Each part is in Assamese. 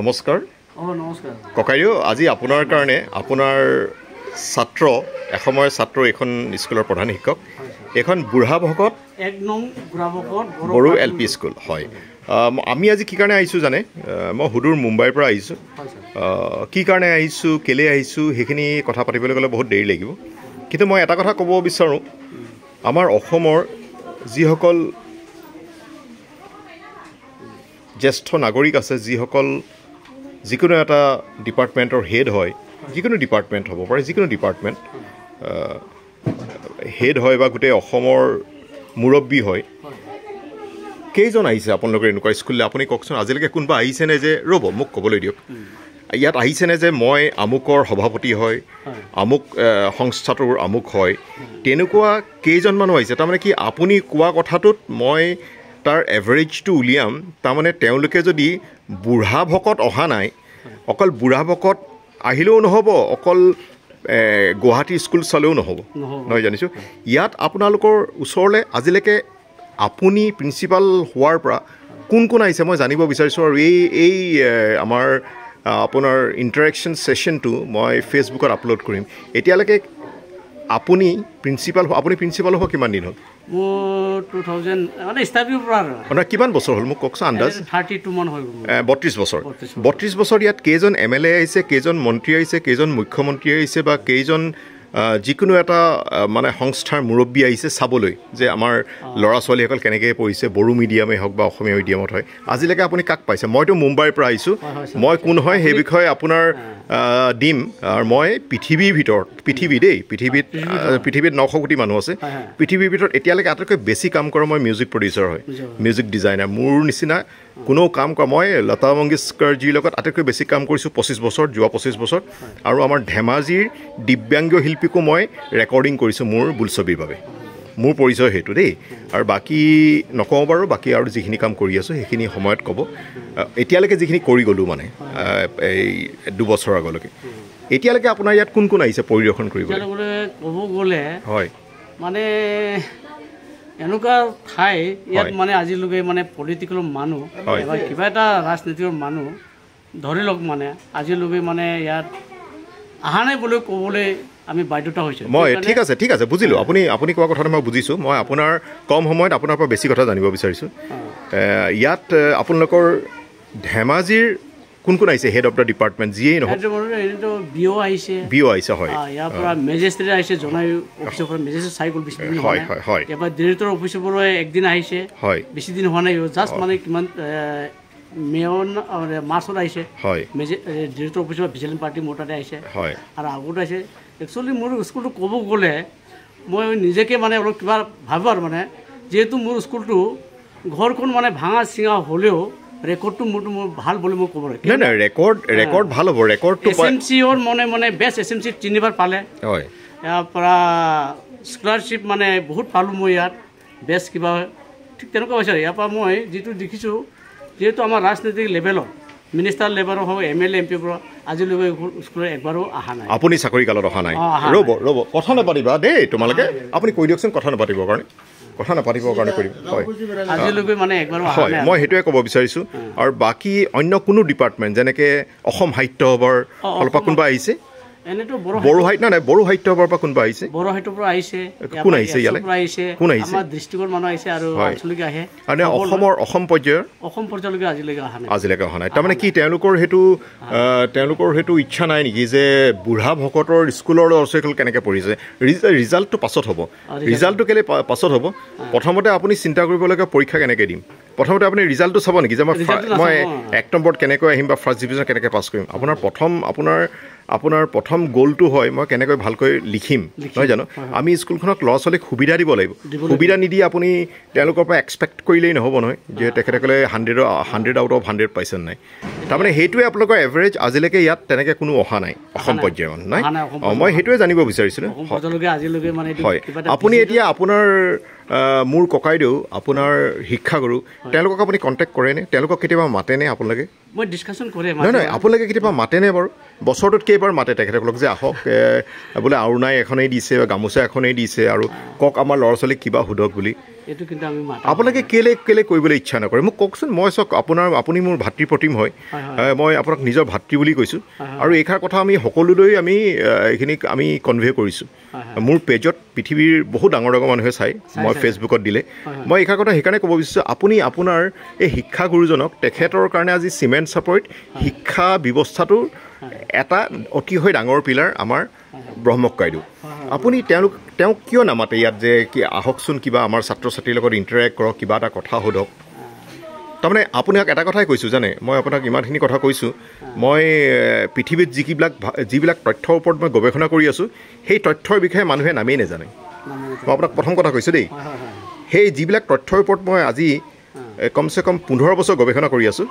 নমস্কাৰ ককাইদেউ আজি আপোনাৰ কাৰণে আপোনাৰ ছাত্ৰ এসময়ৰ ছাত্ৰ এইখন স্কুলৰ প্ৰধান শিক্ষক এইখন বুঢ়া ভকত বড়ো এল পি স্কুল হয় আমি আজি কি কাৰণে আহিছোঁ জানে মই সুদূৰ মুম্বাইৰ পৰা আহিছোঁ কি কাৰণে আহিছোঁ কেলৈ আহিছোঁ সেইখিনি কথা পাতিবলৈ গ'লে বহুত দেৰি লাগিব কিন্তু মই এটা কথা ক'ব বিচাৰোঁ আমাৰ অসমৰ যিসকল জ্যেষ্ঠ নাগৰিক আছে যিসকল যিকোনো এটা ডিপাৰ্টমেণ্টৰ হেড হয় যিকোনো ডিপাৰ্টমেণ্ট হ'ব পাৰে যিকোনো ডিপাৰ্টমেণ্ট হেড হয় বা গোটেই অসমৰ মুৰব্বী হয় কেইজন আহিছে আপোনালোকৰ এনেকুৱা স্কুললৈ আপুনি কওকচোন আজিলৈকে কোনোবা আহিছেনে যে ৰ'ব মোক ক'বলৈ দিয়ক ইয়াত আহিছেনে যে মই আমুকৰ সভাপতি হয় আমুক সংস্থাটোৰ আমুক হয় তেনেকুৱা কেইজনমানো আহিছে তাৰমানে কি আপুনি কোৱা কথাটোত মই তাৰ এভাৰেজটো উলিয়াম তাৰমানে তেওঁলোকে যদি বুঢ়া ভকত অহা নাই অকল বুঢ়া ভকত আহিলেও নহ'ব অকল গুৱাহাটী স্কুল চালেও নহ'ব নহয় জানিছোঁ ইয়াত আপোনালোকৰ ওচৰলৈ আজিলৈকে আপুনি প্ৰিন্সিপাল হোৱাৰ পৰা কোন কোন আহিছে মই জানিব বিচাৰিছোঁ আৰু এই এই আমাৰ আপোনাৰ ইণ্টাৰেকশ্যন ছেশ্যনটো মই ফেচবুকত আপলোড কৰিম এতিয়ালৈকে আপুনি প্ৰিন্সিপাল আপুনি প্ৰিন্সিপাল হ'ব কিমান দিন হ'ল কিমান বছৰ হ'ল মোক কওকচোন আন্দাজ থাৰ্টি টু মান হৈ গ'ল বত্ৰিছ বছৰ বত্ৰিছ বছৰ ইয়াত কেইজন এম এল এ আহিছে কেইজন মন্ত্ৰী আহিছে কেইজন মুখ্যমন্ত্ৰী আহিছে বা কেইজন যিকোনো এটা মানে সংস্থাৰ মুৰব্বী আহিছে চাবলৈ যে আমাৰ ল'ৰা ছোৱালীসকল কেনেকৈ পঢ়িছে বড়ো মিডিয়ামেই হওক বা অসমীয়া মিডিয়ামত হয় আজিলৈকে আপুনি কাক পাইছে মইতো মুম্বাইৰ পৰা আহিছোঁ মই কোন হয় সেই বিষয়ে আপোনাৰ দিম আৰু মই পৃথিৱীৰ ভিতৰত পৃথিৱী দেই পৃথিৱীত পৃথিৱীত নশ কোটি মানুহ আছে পৃথিৱীৰ ভিতৰত এতিয়ালৈকে আটাইতকৈ বেছি কাম কৰোঁ মই মিউজিক প্ৰডিউচাৰ হয় মিউজিক ডিজাইনাৰ মোৰ নিচিনা কোনো কাম কৰা মই লতা মংগেশকৰজীৰ লগত আটাইতকৈ বেছি কাম কৰিছোঁ পঁচিছ বছৰ যোৱা পঁচিছ বছৰ আৰু আমাৰ ধেমাজিৰ দিব্যাংগ শিল্পীকো মই ৰেকৰ্ডিং কৰিছোঁ মোৰ বোলছবিৰ বাবে মোৰ পৰিচয় সেইটো দেই আৰু বাকী নকওঁ বাৰু বাকী আৰু যিখিনি কাম কৰি আছোঁ সেইখিনি সময়ত ক'ব এতিয়ালৈকে যিখিনি কৰি গ'লোঁ মানে এই দুবছৰ আগলৈকে এতিয়ালৈকে আপোনাৰ ইয়াত কোন কোন আহিছে পৰিদৰ্শন কৰিবলৈ ক'ব গ'লে হয় মানে এনেকুৱা ঠাই ইয়াত মানে আজিলৈকে মানে পলিটিকেল মানুহ বা কিবা এটা ৰাজনীতিৰ মানুহ ধৰি লওক মানে আজিলৈকে মানে ইয়াত অহা নাই বুলি ক'বলৈ আমি বাধ্যতা হৈছোঁ মই ঠিক আছে ঠিক আছে বুজিলোঁ আপুনি আপুনি কোৱা কথাটো মই বুজিছোঁ মই আপোনাৰ কম সময়ত আপোনাৰ পৰা বেছি কথা জানিব বিচাৰিছোঁ ইয়াত আপোনালোকৰ ধেমাজিৰ কোন কোন আহিছে হেড অফ দ্য ডিপাৰ্টমেণ্ট যিয়েই নহওক বি অ' আহিছে হয় ইয়াৰ পৰা মেজিষ্ট্ৰেট আহিছে জনাই ডিৰেক্টৰ অফিচৰ একদিন আহিছে হয় বেছি দিন হোৱা নাই জাষ্ট মানে কিমান আহিছে হয় আৰু আগতে আহিছে একচুৱেলি মোৰ স্কুলটো ক'ব গ'লে মই নিজেকে মানে অলপ কিবা ভাবোঁ আৰু মানে যিহেতু মোৰ স্কুলটো ঘৰখন মানে ভাঙা চিঙা হ'লেও ৰেকৰ্ডটো মোৰ মোৰ ভাল বুলি মই ক'ব নাই নাই ৰেকৰ্ড ৰেকৰ্ড ভাল হ'ব ৰেকৰ্ডটো এছ এম চি অৰ মনে মনে বেষ্ট এছ এম চি তিনিবাৰ পালে হয় ইয়াৰ পৰা স্কলাৰশ্বিপ মানে বহুত পালোঁ মই ইয়াত বেষ্ট কিবা ঠিক তেনেকুৱা হৈছে ইয়াৰ পৰা মই যিটো দেখিছোঁ যিহেতু আমাৰ ৰাজনৈতিক লেভেলত মিনিষ্টাৰ লেভেলৰ হওক M L A M P পৰা আজিলৈকে স্কুলত একবাৰো অহা নাই আপুনি চাকৰি কালত অহা নাই ৰ'ব ৰ'ব কথা নাপাতিবা দেই তোমালোকে আপুনি কৈ দিয়কচোন কথা নাপাতিবৰ কাৰণে কথা নাপাতিবৰ কাৰণে কৰিম হয় মই সেইটোৱে ক'ব বিচাৰিছোঁ আৰু বাকী অন্য কোনো ডিপাৰ্টমেণ্ট যেনেকৈ অসম সাহিত্য সভাৰ ফালৰ পৰা কোনোবা আহিছে ইচ্ছা নাই নেকি যে বুঢ়া ভকতৰ স্কুলৰ ল'ৰা ছোৱালীসকল কেনেকে পঢ়িছে ৰিজাল্টটো পাছত হ'ব ৰিজাল্টটো কেলে পাছত হ'ব প্ৰথমতে আপুনি চিন্তা কৰিবলগীয়া পৰীক্ষা কেনেকে দিম প্ৰথমতে আপুনি ৰিজাল্টটো চাব নেকি যে মই মই এক নম্বৰত কেনেকৈ আহিম বা ফাৰ্ষ্ট ডিভিজন কেনেকৈ পাছ কৰিম আপোনাৰ প্ৰথম আপোনাৰ আপোনাৰ প্ৰথম গ'লটো হয় মই কেনেকৈ ভালকৈ লিখিম নহয় জানো আমি স্কুলখনক ল'ৰা ছোৱালীক সুবিধা দিব লাগিব সুবিধা নিদি আপুনি তেওঁলোকৰ পৰা এক্সপেক্ট কৰিলেই নহ'ব নহয় যে তেখেতসকলে hundred hundred out of hundred percent নাই তাৰমানে সেইটোৱে আপোনালোকৰ এভাৰেজ আজিলৈকে ইয়াত তেনেকৈ কোনো অহা নাই অসম পৰ্যায়ৰ মানুহ নাই মই সেইটোৱে জানিব বিচাৰিছিলোঁ হয় আপুনি এতিয়া আপোনাৰ মোৰ ককাইদেউ আপোনাৰ শিক্ষাগুৰু তেওঁলোকক আপুনি কণ্টেক্ট কৰেনে তেওঁলোকক কেতিয়াবা মাতেনে আপোনালোকে মই ডিছকাশ্যন কৰে নহয় নহয় আপোনালোকে কেতিয়াবা মাতেনে বাৰু বছৰটোত কেইবাৰ মাতে তেখেতসকলক যে আহক বোলে আৰুণাই এখনেই দিছে বা গামোচা এখনেই দিছে আৰু কওক আমাৰ ল'ৰা ছোৱালীক কিবা সোধক বুলি এইটো কিন্তু আমি মাতা আপোনাকে কেলে কেলে কৰিবলৈ ইচ্ছা নকৰে মোক কওকচোন মই চাওক আপোনাৰ আপুনি মোৰ ভাতৃ প্ৰতিম হয় মই আপোনাক নিজৰ ভাতৃ বুলি কৈছোঁ আৰু এইষাৰ কথা আমি সকলোলৈ আমি এইখিনিক আমি কনভে কৰিছোঁ মোৰ পেজত পৃথিৱীৰ বহুত ডাঙৰ ডাঙৰ মানুহে চাই মই ফেচবুকত দিলে মই এইষাৰ কথা সেইকাৰণে ক'ব বিচাৰিছোঁ আপুনি আপোনাৰ এই শিক্ষা গুৰুজনক তেখেতৰ কাৰণে আজি চিমেণ্ট চাপৰিত শিক্ষা ব্যৱস্থাটোৰ এটা অতিশয় ডাঙৰ পিলাৰ আমাৰ কাইদেউ আপুনি তেওঁলোক তেওঁক কিয় নামাতে ইয়াত যে কি আহকচোন কিবা আমাৰ ছাত্ৰ ছাত্ৰীৰ লগত ইণ্টাৰেক্ট কৰক কিবা এটা কথা সোধক তাৰমানে আপোনাক এটা কথাই কৈছোঁ জানে মই আপোনাক ইমানখিনি কথা কৈছোঁ মই পৃথিৱীত যিবিলাক যিবিলাক তথ্যৰ ওপৰত মই গৱেষণা কৰি আছোঁ সেই তথ্যৰ বিষয়ে মানুহে নামেই নাজানে মই আপোনাক প্ৰথম কথা কৈছোঁ দেই সেই যিবিলাক তথ্যৰ ওপৰত মই আজি কম চে কম পোন্ধৰ বছৰ গৱেষণা কৰি আছোঁ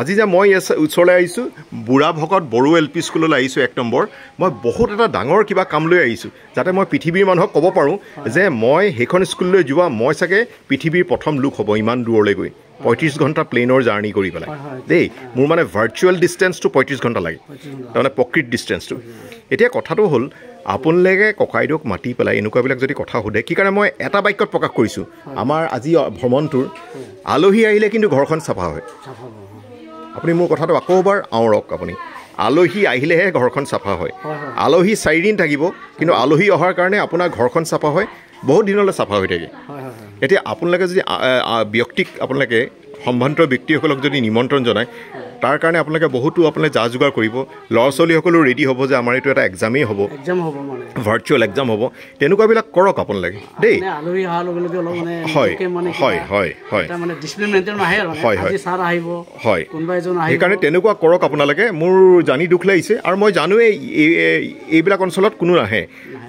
আজি যে মই ওচৰলৈ আহিছোঁ বুঢ়া ভকত বড়ো এল পি স্কুললৈ আহিছোঁ এক নম্বৰ মই বহুত এটা ডাঙৰ কিবা কাম লৈ আহিছোঁ যাতে মই পৃথিৱীৰ মানুহক ক'ব পাৰোঁ যে মই সেইখন স্কুললৈ যোৱা মই চাগে পৃথিৱীৰ প্ৰথম লোক হ'ব ইমান দূৰলৈ গৈ পঁয়ত্ৰিছ ঘণ্টা প্লেইনৰ জাৰ্ণি কৰি পেলাই দেই মোৰ মানে ভাৰ্চুৱেল ডিষ্টেঞ্চটো পঁয়ত্ৰিছ ঘণ্টা লাগে তাৰমানে প্ৰকৃত ডিষ্টেঞ্চটো এতিয়া কথাটো হ'ল আপোনালোকে ককাইদেউক মাতি পেলাই এনেকুৱাবিলাক যদি কথা সোধে কি কাৰণে মই এটা বাক্যত প্ৰকাশ কৰিছোঁ আমাৰ আজি ভ্ৰমণটোৰ আলহী আহিলে কিন্তু ঘৰখন চাফা হয় আপুনি মোৰ কথাটো আকৌ এবাৰ আওৰক আপুনি আলহী আহিলেহে ঘৰখন চাফা হয় আলহী চাৰিদিন থাকিব কিন্তু আলহী অহাৰ কাৰণে আপোনাৰ ঘৰখন চাফা হয় বহুত দিনলৈ চাফা হৈ থাকে এতিয়া আপোনালোকে যদি ব্যক্তিক আপোনালোকে সম্ভ্ৰান্ত ব্যক্তিসকলক যদি নিমন্ত্ৰণ জনায় তাৰ কাৰণে আপোনালোকে বহুতো আপোনালোকে যা যোগাৰ কৰিব ল'ৰা ছোৱালীসকলো ৰেডি হ'ব যে আমাৰ এইটো এটা এক্সামেই হ'ব এক্সাম হ'ব মানে ভাৰ্চুৱেল এক্সাম হ'ব তেনেকুৱাবিলাক কৰক আপোনালোকে দেই সেইকাৰণে তেনেকুৱা কৰক আপোনালোকে মোৰ জানি দুখ লাগিছে আৰু মই জানোৱেই এইবিলাক অঞ্চলত কোনো নাহে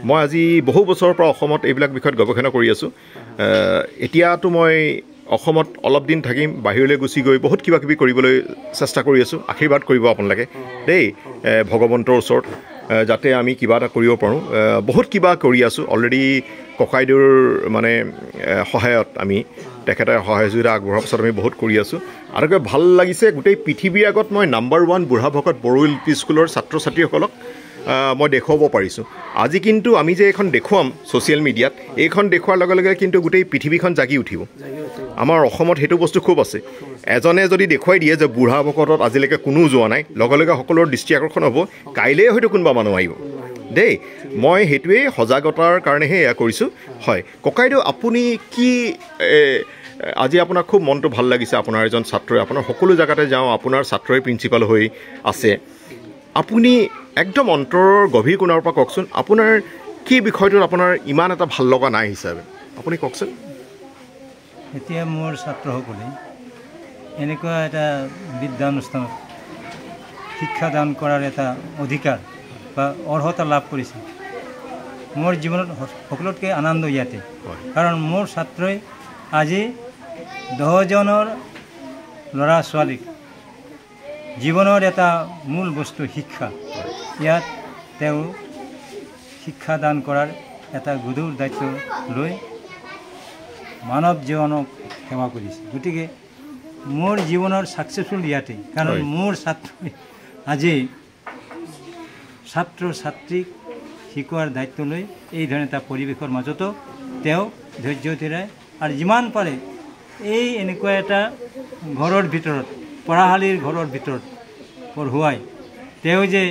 মই আজি বহু বছৰৰ পৰা অসমত এইবিলাক বিষয়ত গৱেষণা কৰি আছোঁ এতিয়াতো মই অসমত অলপ দিন থাকিম বাহিৰলৈ গুচি গৈ বহুত কিবা কিবি কৰিবলৈ চেষ্টা কৰি আছোঁ আশীৰ্বাদ কৰিব আপোনালোকে দেই ভগৱন্তৰ ওচৰত যাতে আমি কিবা এটা কৰিব পাৰোঁ বহুত কিবা কৰি আছোঁ অলৰেডি ককাইদেউৰ মানে সহায়ত আমি তেখেতে সহায় সুবিধা আগবঢ়াৰ পাছত আমি বহুত কৰি আছোঁ আৰু ভাল লাগিছে গোটেই পৃথিৱীৰ আগত মই নাম্বাৰ ওৱান বুঢ়া ভকত বড়ো এল পি স্কুলৰ ছাত্ৰ ছাত্ৰীসকলক মই দেখুৱাব পাৰিছোঁ আজি কিন্তু আমি যে এইখন দেখুৱাম ছ'চিয়েল মিডিয়াত এইখন দেখুৱাৰ লগে লগে কিন্তু গোটেই পৃথিৱীখন জাগি উঠিব আমাৰ অসমত সেইটো বস্তু খুব আছে এজনে যদি দেখুৱাই দিয়ে যে বুঢ়া ভকতত আজিলৈকে কোনো যোৱা নাই লগে লগে সকলোৰে দৃষ্টি আকৰ্ষণ হ'ব কাইলৈ হয়তো কোনোবা মানুহ আহিব দেই মই সেইটোৱেই সজাগতাৰ কাৰণেহে এয়া কৰিছোঁ হয় ককাইদেউ আপুনি কি আজি আপোনাক খুব মনটো ভাল লাগিছে আপোনাৰ এজন ছাত্ৰই আপোনাৰ সকলো জেগাতে যাওঁ আপোনাৰ ছাত্ৰই প্ৰিঞ্চিপাল হৈ আছে আপুনি একদম অন্তৰৰ গভীৰ কোণাৰ পৰা কওকচোন আপোনাৰ কি বিষয়টোত আপোনাৰ ইমান এটা ভাল লগা নাই হিচাপে আপুনি কওকচোন এতিয়া মোৰ ছাত্ৰসকলে এনেকুৱা এটা বিদ্যানুষ্ঠানত শিক্ষাদান কৰাৰ এটা অধিকাৰ বা অৰ্হতা লাভ কৰিছে মোৰ জীৱনত সকলোতকৈ আনন্দ ইয়াতে কাৰণ মোৰ ছাত্ৰই আজি দহজনৰ ল'ৰা ছোৱালীক জীৱনৰ এটা মূল বস্তু শিক্ষা ইয়াত তেওঁ শিক্ষাদান কৰাৰ এটা গধুৰ দায়িত্ব লৈ মানৱ জীৱনক সেৱা কৰিছে গতিকে মোৰ জীৱনৰ ছাকচেছফুল ইয়াতে কাৰণ মোৰ ছাত্ৰ আজি ছাত্ৰ ছাত্ৰীক শিকোৱাৰ দায়িত্ব লৈ এই ধৰণে এটা পৰিৱেশৰ মাজতো তেওঁ ধৈৰ্য উঠিৰাই আৰু যিমান পাৰে এই এনেকুৱা এটা ঘৰৰ ভিতৰত পঢ়াশালীৰ ঘৰৰ ভিতৰত পঢ়ুৱাই তেওঁ যে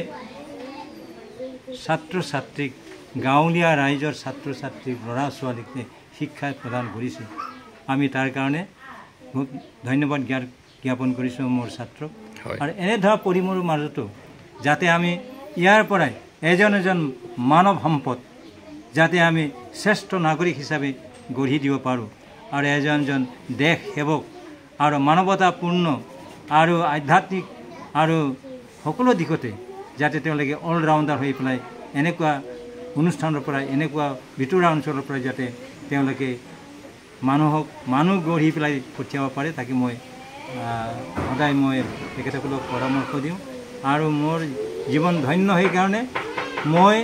ছাত্ৰ ছাত্ৰীক গাঁৱলীয়া ৰাইজৰ ছাত্ৰ ছাত্ৰীক ল'ৰা ছোৱালীক শিক্ষা প্ৰদান কৰিছে আমি তাৰ কাৰণে বহুত ধন্যবাদ জ্ঞা জ্ঞাপন কৰিছোঁ মোৰ ছাত্ৰক আৰু এনেধৰণৰ পৰিমূৰ মাজতো যাতে আমি ইয়াৰ পৰাই এজন এজন মানৱ সম্পদ যাতে আমি শ্ৰেষ্ঠ নাগৰিক হিচাপে গঢ়ি দিব পাৰোঁ আৰু এজন এজন দেশ সেৱক আৰু মানৱতাপূৰ্ণ আৰু আধ্যাত্মিক আৰু সকলো দিশতে যাতে তেওঁলোকে অলৰাউণ্ডাৰ হৈ পেলাই এনেকুৱা অনুষ্ঠানৰ পৰা এনেকুৱা ভিতৰুৱা অঞ্চলৰ পৰা যাতে তেওঁলোকে মানুহক মানুহ গঢ়ি পেলাই পঠিয়াব পাৰে তাকে মই সদায় মই তেখেতসকলক পৰামৰ্শ দিওঁ আৰু মোৰ জীৱন ধন্য সেইকাৰণে মই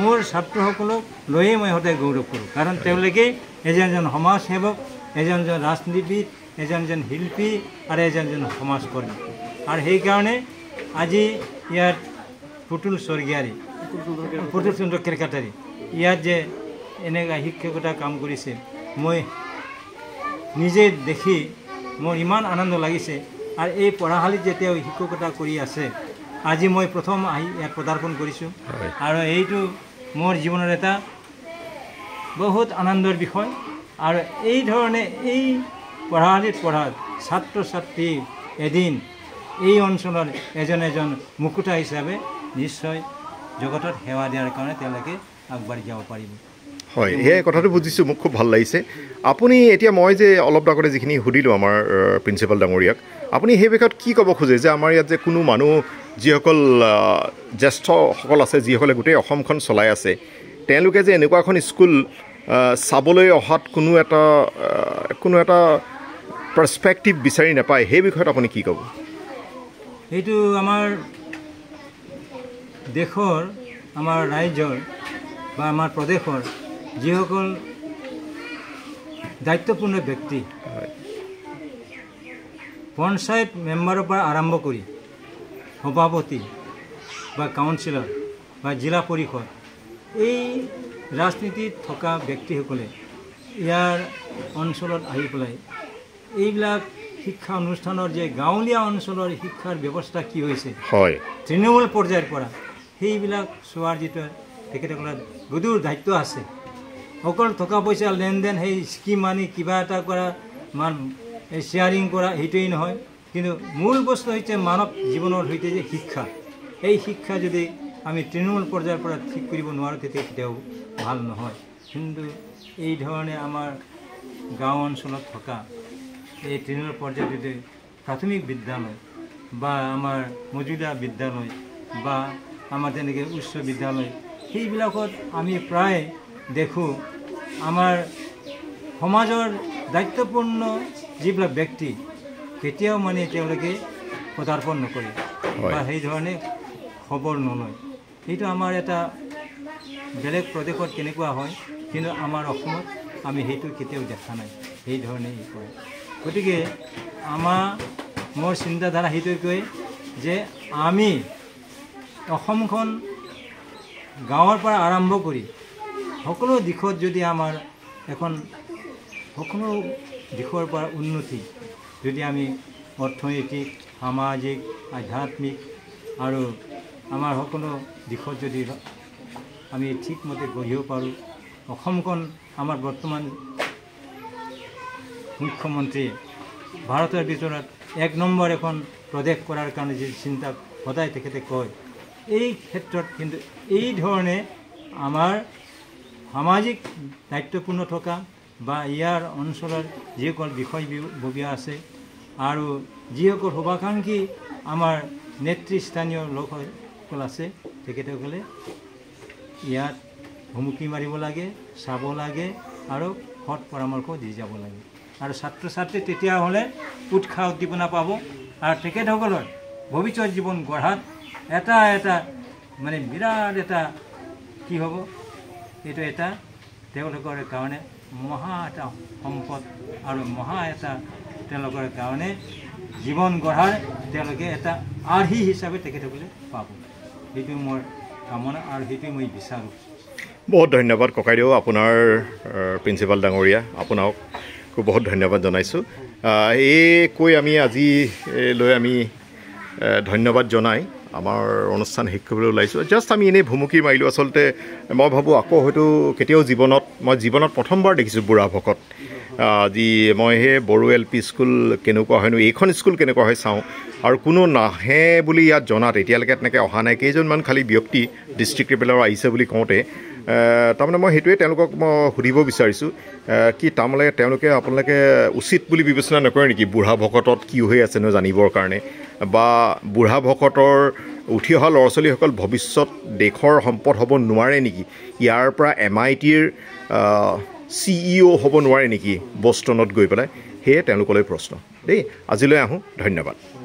মোৰ ছাত্ৰসকলক লৈয়ে মই সদায় গৌৰৱ কৰোঁ কাৰণ তেওঁলোকেই এজন এজন সমাজ সেৱক এজন এজন ৰাজনীতিবিদ এজন এজন শিল্পী আৰু এজন এজন সমাজকৰ্মী আৰু সেইকাৰণে আজি ইয়াত পুতুল স্বৰ্গীয়াৰী পুতুল চন্দ্ৰ কেৰকাটাৰী ইয়াত যে এনেকুৱা শিক্ষকতা কাম কৰিছে মই নিজে দেখি মোৰ ইমান আনন্দ লাগিছে আৰু এই পঢ়াশালীত যেতিয়া শিক্ষকতা কৰি আছে আজি মই প্ৰথম আহি ইয়াত পদাৰ্পণ কৰিছোঁ আৰু এইটো মোৰ জীৱনৰ এটা বহুত আনন্দৰ বিষয় আৰু এই ধৰণে এই পঢ়াশালীত পঢ়া ছাত্ৰ ছাত্ৰী এদিন এই অঞ্চলৰ এজন এজন মুকুতা হিচাপে নিশ্চয় জগতত সেৱা দিয়াৰ কাৰণে তেওঁলোকে আগবাঢ়ি যাব পাৰিব হয় সেয়াই কথাটো বুজিছোঁ মোক খুব ভাল লাগিছে আপুনি এতিয়া মই যে অলপ আগতে যিখিনি সুধিলোঁ আমাৰ প্ৰিন্সিপাল ডাঙৰীয়াক আপুনি সেই বিষয়ত কি ক'ব খোজে যে আমাৰ ইয়াত যে কোনো মানুহ যিসকল জ্যেষ্ঠসকল আছে যিসকলে গোটেই অসমখন চলাই আছে তেওঁলোকে যে এনেকুৱা এখন স্কুল চাবলৈ অহাত কোনো এটা কোনো এটা পাৰ্চপেক্টিভ বিচাৰি নাপায় সেই বিষয়ত আপুনি কি ক'ব সেইটো আমাৰ দেশৰ আমাৰ ৰাইজৰ বা আমাৰ প্ৰদেশৰ যিসকল দায়িত্বপূৰ্ণ ব্যক্তি পঞ্চায়ত মেম্বাৰৰ পৰা আৰম্ভ কৰি সভাপতি বা কাউঞ্চিলাৰ বা জিলা পৰিষদ এই ৰাজনীতিত থকা ব্যক্তিসকলে ইয়াৰ অঞ্চলত আহি পেলাই এইবিলাক শিক্ষা অনুষ্ঠানৰ যে গাঁৱলীয়া অঞ্চলৰ শিক্ষাৰ ব্যৱস্থা কি হৈছে হয় তৃণমূল পৰ্যায়ৰ পৰা সেইবিলাক চোৱাৰ যিটো তেখেতসকলৰ গধুৰ দায়িত্ব আছে অকল টকা পইচা লেনদেন সেই স্কিম আনি কিবা এটা কৰা মান শ্বেয়াৰিং কৰা সেইটোৱেই নহয় কিন্তু মূল বস্তু হৈছে মানৱ জীৱনৰ সৈতে যে শিক্ষা এই শিক্ষা যদি আমি তৃণমূল পৰ্যায়ৰ পৰা ঠিক কৰিব নোৱাৰোঁ তেতিয়া কেতিয়াও ভাল নহয় কিন্তু এই ধৰণে আমাৰ গাঁও অঞ্চলত থকা এই তৃণমূল পৰ্যায়ত যদি প্ৰাথমিক বিদ্যালয় বা আমাৰ মজুদা বিদ্যালয় বা আমাৰ তেনেকৈ উচ্চ বিদ্যালয় সেইবিলাকত আমি প্ৰায় দেখোঁ আমাৰ সমাজৰ দায়িত্বপূৰ্ণ যিবিলাক ব্যক্তি কেতিয়াও মানে তেওঁলোকে পদাৰ্পণ নকৰে বা সেইধৰণে খবৰ নলয় সেইটো আমাৰ এটা বেলেগ প্ৰদেশত কেনেকুৱা হয় কিন্তু আমাৰ অসমত আমি সেইটো কেতিয়াও দেখা নাই সেইধৰণে কয় গতিকে আমাৰ মোৰ চিন্তাধাৰা সেইটোৱে কয় যে আমি অসমখন গাঁৱৰ পৰা আৰম্ভ কৰি সকলো দিশত যদি আমাৰ এখন সকলো দিশৰ পৰা উন্নতি যদি আমি অৰ্থনৈতিক সামাজিক আধ্যাত্মিক আৰু আমাৰ সকলো দিশত যদি আমি ঠিকমতে গঢ়িব পাৰোঁ অসমখন আমাৰ বৰ্তমান মুখ্যমন্ত্ৰীয়ে ভাৰতৰ ভিতৰত এক নম্বৰ এখন প্ৰদেশ কৰাৰ কাৰণে যি চিন্তা সদায় তেখেতে কয় এই ক্ষেত্ৰত কিন্তু এই ধৰণে আমাৰ সামাজিক দায়িত্বপূৰ্ণ থকা বা ইয়াৰ অঞ্চলৰ যিসকল বিষয়ববীয়া আছে আৰু যিসকল শুভাকাংক্ষী আমাৰ নেতৃস্থানীয় লোকসকল আছে তেখেতসকলে ইয়াত ভুমুকি মাৰিব লাগে চাব লাগে আৰু সৎ পৰামৰ্শ দি যাব লাগে আৰু ছাত্ৰ ছাত্ৰী তেতিয়াহ'লে উৎসাহ উদ্দীপনা পাব আৰু তেখেতসকলৰ ভৱিষ্যত জীৱন গঢ়াত এটা এটা মানে বিৰাট এটা কি হ'ব এইটো এটা তেওঁলোকৰ কাৰণে মহা এটা সম্পদ আৰু মহা এটা তেওঁলোকৰ কাৰণে জীৱন গঢ়াৰ তেওঁলোকে এটা আৰ্হি হিচাপে তেখেতসকলে পাব সেইটো মোৰ কামনা আৰু সেইটোৱে মই বিচাৰোঁ বহুত ধন্যবাদ ককাইদেউ আপোনাৰ প্ৰিঞ্চিপাল ডাঙৰীয়া আপোনাক বহুত ধন্যবাদ জনাইছোঁ এই কৈ আমি আজিলৈ আমি ধন্যবাদ জনাই আমাৰ অনুষ্ঠান শেষ কৰিবলৈ ওলাইছোঁ জাষ্ট আমি এনেই ভুমুকি মাৰিলোঁ আচলতে মই ভাবোঁ আকৌ হয়তো কেতিয়াও জীৱনত মই জীৱনত প্ৰথমবাৰ দেখিছোঁ বুঢ়া ভকত যি মই সেই বড়ো এল পি স্কুল কেনেকুৱা হয়নো এইখন স্কুল কেনেকুৱা হয় চাওঁ আৰু কোনো নাহে বুলি ইয়াত জনাত এতিয়ালৈকে তেনেকৈ অহা নাই কেইজনমান খালি ব্যক্তি ডিষ্ট্ৰিক্ট লেভেলৰ আহিছে বুলি কওঁতে তাৰমানে মই সেইটোৱে তেওঁলোকক মই সুধিব বিচাৰিছোঁ কি তাৰমানে তেওঁলোকে আপোনালোকে উচিত বুলি বিবেচনা নকৰে নেকি বুঢ়া ভকতত কি হৈ আছেনো জানিবৰ কাৰণে বা বুঢ়া ভকতৰ উঠি অহা ল'ৰা ছোৱালীসকল ভৱিষ্যত দেশৰ সম্পদ হ'ব নোৱাৰে নেকি ইয়াৰ পৰা এম আই টিৰ চি ই অ' হ'ব নোৱাৰে নেকি বষ্টনত গৈ পেলাই সেয়ে তেওঁলোকলৈ প্ৰশ্ন দেই আজিলৈ আহোঁ ধন্যবাদ